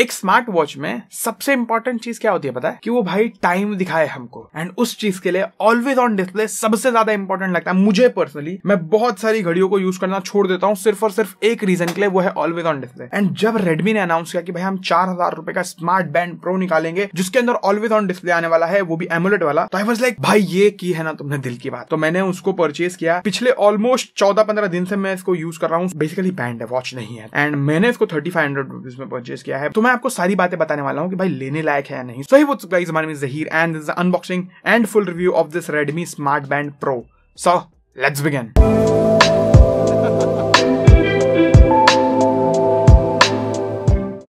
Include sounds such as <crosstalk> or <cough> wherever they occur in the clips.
एक smart watch में सबसे इंपॉर्टेंट चीज क्या होती है पता है कि वो भाई टाइम दिखाए हमको एंड उस चीज के लिए ऑलवेज ऑन डिस्प्ले सबसे ज्यादा इंपॉर्टेंट लगता है मुझे पर्सनली मैं बहुत सारी घड़ियों को यूज करना छोड़ देता हूँ सिर्फ और सिर्फ एक रीजन के लिए वो है ऑलवेज ऑन डिस्प्ले एंड जब रेडमी ने अनाउंस किया कि भाई हम चार हजार रुपए का स्मार्ट बैंड प्रो निकालेंगे जिसके अंदर ऑलवेज ऑन डिस्प्ले आने वाला है वो भी एमुलेट वाला तो आई वॉज लाइक भाई ये की है ना तुमने दिल की बात तो मैंने उसको परचेज किया पिछले ऑलमोस्ट चौदह पंद्रह दिन से मैं इसको यूज कर रहा हूँ बेसिकली बैंड है वॉच नहीं है एंड मैंने इसको थर्टी फाइव हंड्रेड रुपीज में परचेज किया है तो मैं मैं आपको सारी बातें बताने वाला हूँ कि भाई लेने लायक है या नहीं सो ही वो गाइस हमारे में Zaheer and this unboxing and full review of this Redmi smart band pro so let's begin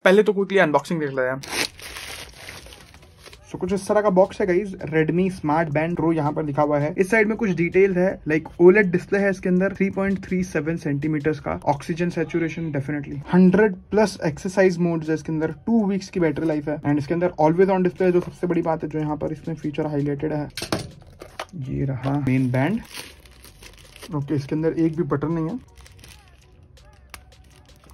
पहले तो क्विकली अनबॉक्सिंग देख लिया सो कुछ इस तरह का बॉक्स है guys Redmi smart band pro यहाँ पर दिखा हुआ है इस साइड में कुछ डिटेल है लाइक ओलेट डिस्प्ले है इसके अंदर 3.37 सेंटीमीटर का oxygen saturation definitely 100 plus exercise modes है इसके अंदर टू वीक्स की बैटरी लाइफ है एंड इसके अंदर ऑलवेज ऑन डिस्प्ले जो सबसे बड़ी बात है जो यहाँ पर इसमें फीचर हाईलाइटेड है ये रहा मेन बैंड ओके इसके अंदर एक भी बटन नहीं है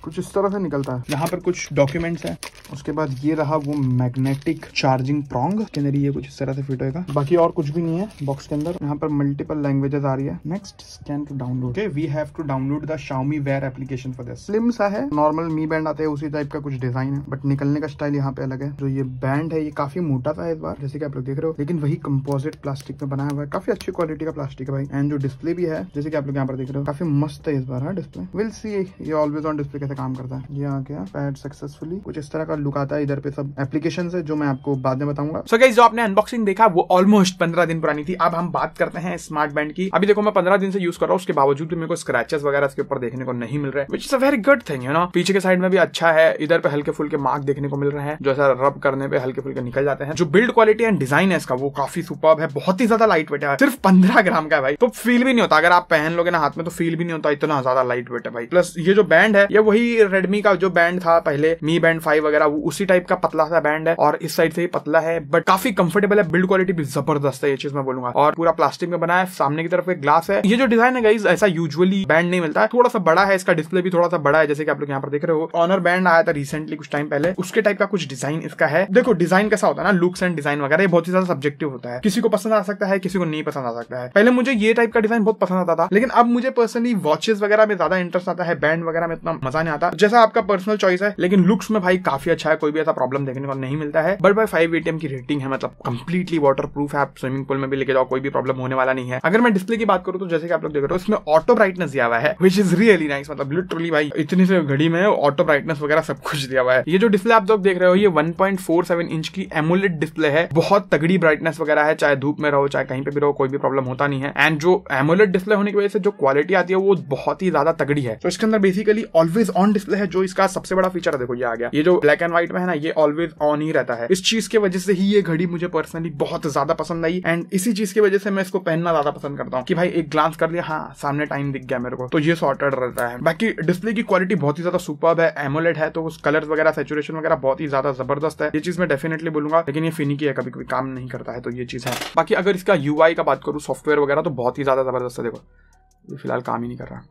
कुछ इस तरह से निकलता है यहाँ पर कुछ डॉक्यूमेंट्स हैं उसके बाद ये रहा वो मैग्नेटिक चार्जिंग प्रॉन्ग के अंदर ये कुछ इस तरह से फिट होगा बाकी और कुछ भी नहीं है बॉक्स के अंदर यहाँ पर मल्टीपल लैंग्वेजेस आ रही है next scan to download we have to download the Xiaomi wear application for this slim सा है नॉर्मल मी बैंड आते हैं उसी टाइप का कुछ डिजाइन है बट निकलने का स्टाइल यहाँ पे अलग है जो ये बैंड है ये काफी मोटा था इस बार जैसे कि आप लोग देख रहे हो लेकिन वही कंपोजिट प्लास्टिक में बनाया हुआ है काफी अच्छी क्वालिटी का प्लास्टिक है भाई एंड जो डिस्प्ले भी है जैसे कि आप लोग यहाँ पर देख रहे हो काफी मस्त है इस बार हाँ डिस्प्ले विल सी ये ऑलवेज ऑन डिस्प्ले कैसे काम करता है ये आ गया पैड सक्सेसफुली कुछ इस तरह का लुक आता है इधर पे सब एप्लीकेशन है जो मैं आपको बाद में बताऊंगा सो गई जो आपने अनबॉक्सिंग देखा वो ऑलमोस्ट पंद्रह दिन पुरानी थी अब हम बात करते हैं स्मार्ट बैंड की अभी देखो मैं पंद्रह दिन से यूज कर रहा हूँ उसके बावजूद भी मेरे को स्क्रेचेस वगैरह इसके ऊपर देखने को नहीं मिल रहे which is a very good thing you know पीछे के साइड में भी अच्छा है इधर पे हल्के फुल्के मार्क देखने को मिल रहे हैं जो ऐसा रब करने पे हल्के फुल्के निकल जाते हैं जो बिल्ड क्वालिटी एंड डिजाइन है इसका वो काफी सुपर है बहुत ही ज्यादा लाइट वेट है सिर्फ पंद्रह ग्राम का है भाई तो फील भी नहीं होता अगर आप पहन लोगे ना हाथ में तो फील भी नहीं होता इतना ज्यादा लाइट वेट है भाई प्लस ये जो बैंड है ये वही वही रेडमी का जो बैंड था पहले मी बैंड फाइव वगैरह उसी टाइप का पतला सा बैंड है और इस साइड से ही पतला है बट काफी कंफर्टेबल है बिल्ड क्वालिटी भी जबरदस्त है ये चीज मैं बोलूंगा और पूरा प्लास्टिक में बना है सामने की तरफ एक ग्लास है ये जो डिजाइन है गाइज ऐसा यूजली बैंड नहीं मिलता है थोड़ा सा बड़ा है इसका डिस्प्ले भी थोड़ा सा बड़ा है जैसे कि आप लोग यहाँ पर देख रहे हो ऑनर बैंड आया था रिसेंटली कुछ टाइम पहले उसके टाइप का कुछ डिजाइन इसका है देखो डिजाइन कैसा होता है ना लुक्स एंड डिजाइन वगैरह ये बहुत ही ज्यादा सब्जेक्टिव होता है किसी को पसंद आ सकता है किसी को नहीं पसंद आ सकता है पहले मुझे ये टाइप का डिजाइन बहुत पसंद आता था लेकिन अब मुझे पर्सनली वॉचेस वगैरह में ज्यादा इंटरेस्ट आता है बैंड वगैरह में इतना मजा नहीं आता जैसा आपका पर्सनल चॉइस है लेकिन लुक्स में भाई काफी अच्छा है कोई भी ऐसा प्रॉब्लम देखने को नहीं मिलता है बट भाई फाइव एटीएम की रेटिंग है मतलब कंप्लीटली वाटर प्रूफ है आप स्विमिंग पूल में भी लेके जाओ कोई भी प्रॉब्लम होने वाला नहीं है अगर मैं डिस्प्ले की बात करूँ तो जैसे कि आप लोग देख रहे हो इसमें ऑटो ब्राइटनेस दिया हुआ है विच इज रियली नाइस मतलब लिटरली भाई इतनी सी घड़ी में ऑटो ब्राइटनेस वगैरह सब कुछ दिया हुआ है ये जो डिस्प्ले आप लोग देख रहे हो ये 1.47 इंच की एमुलेट डिस्प्ले है बहुत तगड़ी ब्राइटनेस वगैरह है चाहे धूप में रहो चाहे कहीं पे भी रहो कोई भी प्रॉब्लम होता नहीं है एंड जो एमुलेट डिस्प्ले होने की वजह से जो क्वालिटी आती है वो बहुत ही ज्यादा तगड़ी है तो इसके अंदर बेसिकली ऑलवेज ऑन डिस्प्ले है जो इसका सबसे बड़ा फीचर है देखो ये आ गया ये जो ब्लैक एंड व्हाइट में है ना ये ऑलवेज ऑन ही रहता है इस चीज की वजह से ही ये घड़ी मुझे पर्सनली बहुत ज्यादा पसंद आई एंड इसी चीज की वजह से मैं इसको पहनना ज्यादा पसंद करता हूँ कि भाई एक ग्लांस कर लिया हाँ सामने टाइम दिख गया मेरे को तो ये सॉर्टेड रहता है बाकी डिस्प्ले की क्वालिटी बहुत ही ज्यादा सुपर है एमोलेट है तो उस कलर वगैरह सेचुरेशन वगैरह बहुत ही ज्यादा जबरदस्त है ये चीज मैं डेफिनेटली बोलूंगा लेकिन ये की है कभी कभी काम नहीं करता है तो ये चीज है बाकी अगर इसका यूआई का बात करूँ सॉफ्टवेयर वगैरह तो बहुत ही ज्यादा जबरदस्त है देखो फिलहाल काम ही नहीं कर रहा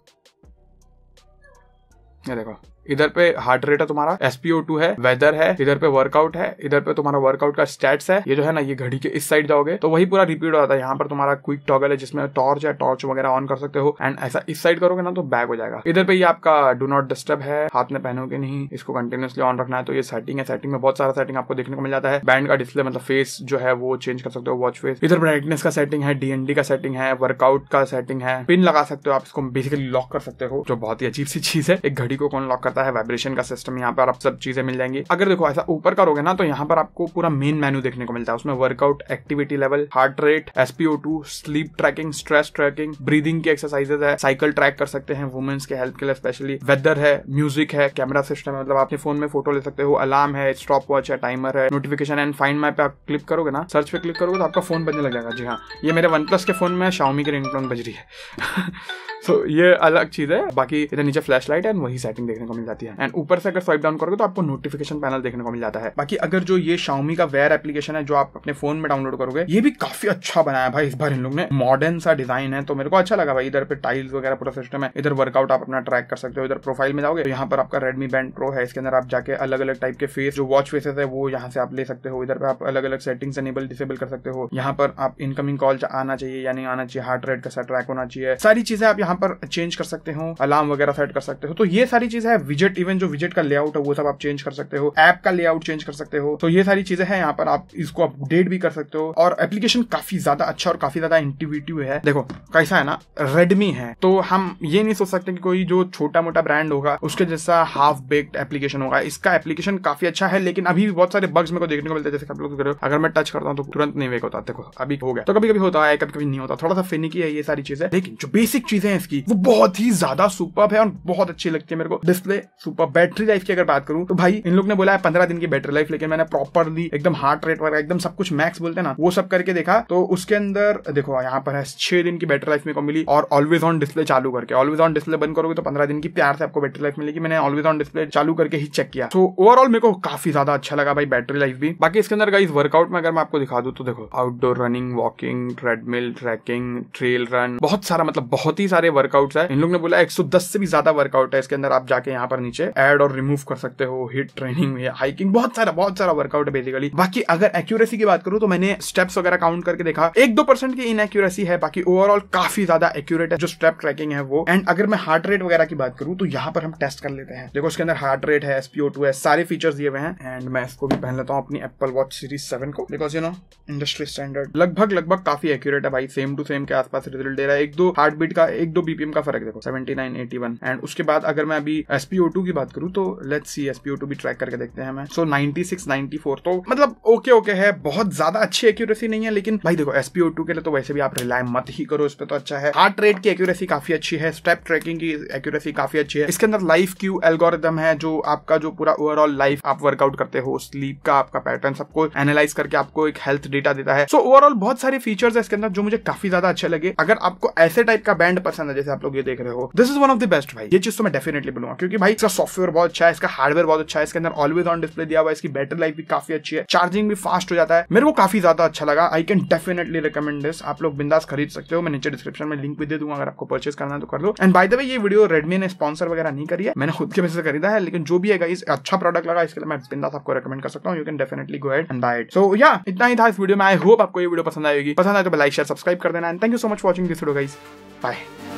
やだから。इधर पे हार्ट रेट है तुम्हारा एसपीओ टू है वेदर है इधर पे वर्कआउट है इधर पे तुम्हारा वर्कआउट का स्टेट्स है ये जो है ना ये घड़ी के इस साइड जाओगे तो वही पूरा रिपीट हो जाता है यहाँ पर तुम्हारा क्विक टॉगल है जिसमें टॉर्च है टॉर्च वगैरह ऑन कर सकते हो एंड ऐसा इस साइड करोगे ना तो बैक हो जाएगा इधर पे ये आपका डू नॉट डिस्टर्ब है हाथ में पहनोगे नहीं इसको कंटिन्यूसली ऑन रखना है तो ये सेटिंग है सेटिंग में बहुत सारा सेटिंग आपको देखने को मिल जाता है बैंड का डिस्प्ले मतलब फेस जो है वो चेंज कर सकते हो वॉच फेस इधर ब्राइटनेस का सेटिंग है डीएनडी का सेटिंग है वर्कआउट का सेटिंग है पिन लगा सकते हो आप इसको बेसिकली लॉक कर सकते हो जो बहुत ही अजीब सी चीज है एक घड़ी को कौन लॉक कर रहता है वाइब्रेशन का सिस्टम यहाँ पर आप सब चीजें मिल जाएंगी अगर देखो ऐसा ऊपर करोगे ना तो यहाँ पर आपको पूरा मेन मेन्यू देखने को मिलता है उसमें workout activity level heart rate SpO two sleep tracking stress tracking breathing की एक्सरसाइजेज है साइकिल ट्रैक कर सकते हैं वुमेन्स के हेल्थ के लिए स्पेशली वेदर है म्यूजिक है कैमरा सिस्टम है मतलब आपने फोन में फोटो ले सकते हो अलार्म है स्टॉप वॉच है टाइमर है नोटिफिकेशन एंड फाइंड मैप आप क्लिक करोगे ना सर्च पे क्लिक करोगे तो आपका फोन बजने लग जाएगा जी हाँ ये मेरे वन प्लस के फोन में शाउमी की रिंगटोन बज रही है <laughs> सो ये अलग चीज है बाकी इधर नीचे फ्लैश लाइट एंड वही सेटिंग देखने को मिल जाती है एंड ऊपर से अगर स्वाइप डाउन करोगे तो आपको नोटिफिकेशन पैनल देखने को मिल जाता है बाकी अगर जो ये शाउमी का वेयर एप्लीकेशन है जो आप अपने फोन में डाउनलोड करोगे ये भी काफी अच्छा बनाया भाई इस बार इन लोग ने मॉडर्न सा डिजाइन है तो मेरे को अच्छा लगा भाई इधर पे टाइल्स वगैरह पूरा सिस्टम है इधर वर्कआउट आप अपना ट्रैक कर सकते हो इधर प्रोफाइल में जाओगे यहाँ पर आपका रेडमी बैंड प्रो है इसके अंदर आप जाके अलग अलग टाइप के फेस जो वॉच फेसेस है वो यहाँ से आप ले सकते हो इधर पे आप अलग अलग सेटिंग्स एनेबल डिसेबल कर सकते हो यहाँ पर आप इनकमिंग कॉल आना चाहिए या नहीं आना चाहिए हार्ट रेट कैसा ट्रैक होना चाहिए सारी चीजें आप यहाँ यहाँ पर चेंज कर सकते हो अलार्म वगैरह सेट कर सकते हो तो ये सारी चीजें है विजेट इवन जो विजेट का लेआउट है वो सब आप चेंज कर सकते हो ऐप का लेआउट चेंज कर सकते हो तो ये सारी चीजें हैं तो यहाँ पर आप इसको अपडेट भी कर सकते हो और एप्लीकेशन काफी ज्यादा अच्छा और काफी ज्यादा इंटिविटिव है देखो कैसा है ना रेडमी है तो हम ये नहीं सोच सकते कि कोई जो छोटा मोटा ब्रांड होगा उसके जैसा हाफ बेक्ड एप्लीकेशन होगा इसका एप्लीकेशन काफी अच्छा है लेकिन अभी भी बहुत सारे बग्स मेरे को देखने को मिलते हैं जैसे आप लोग अगर मैं टच करता हूँ तो तुरंत नहीं वेक होता देखो अभी हो गया तो कभी कभी होता है कभी कभी नहीं होता थोड़ा सा फिनिकी है ये सारी चीजें लेकिन जो बेसिक चीजें हैं इसकी वो बहुत ही ज्यादा सुपर है और बहुत अच्छी लगती है मेरे को डिस्प्ले सुपर बैटरी लाइफ की अगर बात करूं तो भाई इन लोग ने बोला है पंद्रह दिन की बैटरी लाइफ लेकिन मैंने प्रॉपरली एकदम हार्ट रेट वगैरह एकदम सब कुछ मैक्स बोलते ना वो सब करके देखा तो उसके अंदर देखो यहाँ पर है छह दिन की बैटरी लाइफ मेरे को मिली और ऑलवेज ऑन डिस्प्ले चालू करके ऑलवेज ऑन डिस्प्ले बंद करोगे तो पंद्रह दिन की प्यार से आपको बैटरी लाइफ मिलेगी मैंने ऑलवेज ऑन डिस्प्ले चालू करके ही चेक किया तो ओवरऑल मेरे को काफी ज्यादा अच्छा लगा भाई बैटरी लाइफ भी बाकी इसके अंदर गाइस वर्कआउट में अगर मैं आपको दिखा दू तो देखो outdoor running walking treadmill tracking trail run बहुत सारा मतलब बहुत ही सारे सारे वर्कआउट है इन लोग ने बोला 110 से भी ज्यादा वर्कआउट है इसके अंदर आप जाके यहाँ पर नीचे एड और रिमूव कर सकते हो हिट ट्रेनिंग या हाइकिंग बहुत सारा बहुत सारा वर्कआउट है बेसिकली बाकी अगर एक्यूरेसी की बात करूँ तो मैंने स्टेप्स वगैरह काउंट करके देखा एक दो परसेंट की इनएक्यूरेसी है बाकी ओवरऑल काफी ज्यादा एक्यूरेट है जो स्टेप ट्रैकिंग है वो एंड अगर मैं हार्ट रेट वगैरह की बात करूँ तो यहाँ पर हम टेस्ट कर लेते हैं देखो इसके अंदर हार्ट रेट है एसपीओ है सारे फीचर्स दिए हुए हैं एंड मैं इसको भी पहन लेता हूँ अपनी एप्पल वॉच सीरीज सेवन को because you know industry standard लगभग लगभग काफी एक्यूरेट है भाई सेम टू सेम के आसपास रिजल्ट दे रहा है एक दो हार्ट बीट का एक दो बीपीएम का फर्क देखो 7981 एंड उसके बाद अगर मैं अभी SPO2 की बात करूं तो लेट्स सी SPO2 भी ट्रैक करके देखते हैं मैं so ninety six ninety four तो मतलब ओके ओके है बहुत ज्यादा अच्छी एक्यूरेसी नहीं है लेकिन भाई देखो SPO2 के लिए तो वैसे भी आप रिलाय मत ही करो इस पर तो अच्छा है हार्ट रेट की एक्यूरेसी काफी अच्छी है स्टेप ट्रैकिंग की एक्यूरेसी काफी अच्छी है इसके अंदर लाइफ क्यू एल्गोरिदम है जो आपका जो पूरा ओवरऑल लाइफ आप वर्कआउट करते हो स्लीप का आपका पैटर्न सबको एनालाइज करके आपको एक हेल्थ डेटा देता है सो ओवरऑल बहुत सारे फीचर्स है इसके अंदर जो मुझे काफी ज्यादा अच्छे लगे अगर आपको ऐसे टाइप का बैंड पसंद पसंद है जैसे आप लोग ये देख रहे हो this is one of the best भाई ये चीज तो मैं डेफिनेटली बनूंगा क्योंकि भाई इसका सॉफ्टवेयर बहुत अच्छा है इसका हार्डवेयर बहुत अच्छा है इसके अंदर ऑलवेज ऑन डिस्प्ले दिया हुआ है इसकी बैटरी लाइफ भी काफी अच्छी है चार्जिंग भी फास्ट हो जाता है मेरे को काफी ज्यादा अच्छा लगा I can definitely recommend this आप लोग बिंदास खरीद सकते हो मैं नीचे डिस्क्रिप्शन में लिंक भी दे दूंगा अगर आपको परचेस करना है तो कर लो एंड बाय द वे ये वीडियो रेडमी ने स्पॉन्सर वगैरह नहीं करी है मैंने खुद के पैसे खरीदा है लेकिन जो भी है इस अच्छा प्रोडक्ट लगा इसके लिए मैं बिंदास आपको रिकमेंड कर सकता हूँ you can definitely go ahead and buy it so या इतना ही था इस वीडियो में आई होप आपको ये वीडियो पसंद आएगी पसंद आए तो लाइक शेयर सब्सक्राइब कर देना and thank you so much watching this video guys bye